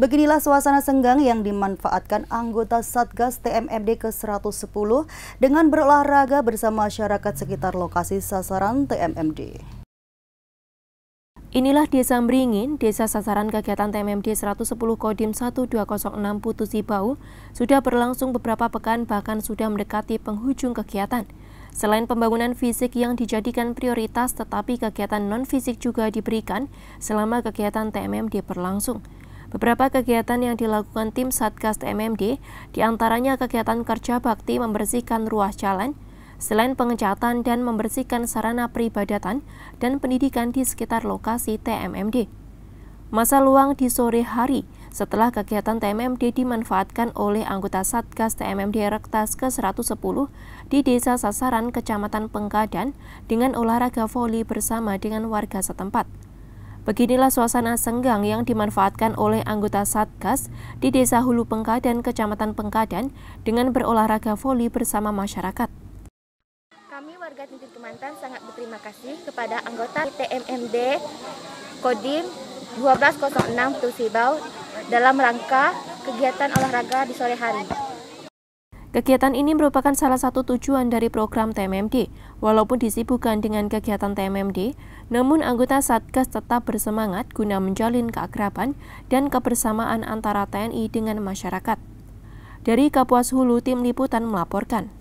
Beginilah suasana senggang yang dimanfaatkan anggota Satgas TMMD ke-110 dengan berolahraga bersama masyarakat sekitar lokasi sasaran TMMD. Inilah Desa meringin, desa sasaran kegiatan TMMD 110 Kodim 1206 Putusi Sibau, sudah berlangsung beberapa pekan bahkan sudah mendekati penghujung kegiatan. Selain pembangunan fisik yang dijadikan prioritas, tetapi kegiatan non-fisik juga diberikan selama kegiatan TMMD berlangsung. Beberapa kegiatan yang dilakukan tim Satgas MMD, diantaranya kegiatan kerja bakti membersihkan ruas jalan, selain pengecatan dan membersihkan sarana peribadatan dan pendidikan di sekitar lokasi TMMD. Masa luang di sore hari setelah kegiatan TMMD dimanfaatkan oleh anggota Satgas TMMD Rektas ke-110 di Desa Sasaran, Kecamatan Pengkadan dengan olahraga voli bersama dengan warga setempat. Beginilah suasana senggang yang dimanfaatkan oleh anggota Satgas di Desa Hulu Pengkadan, Kecamatan Pengkadan dengan berolahraga voli bersama masyarakat. Kami warga Tintin Kemantan sangat berterima kasih kepada anggota TMMD Kodim 1206 Tusibau dalam rangka kegiatan olahraga di sore hari. Kegiatan ini merupakan salah satu tujuan dari program TMMD. Walaupun disibukkan dengan kegiatan TMMD, namun anggota Satgas tetap bersemangat guna menjalin keakraban dan kebersamaan antara TNI dengan masyarakat. Dari Kapuas Hulu, Tim Liputan melaporkan.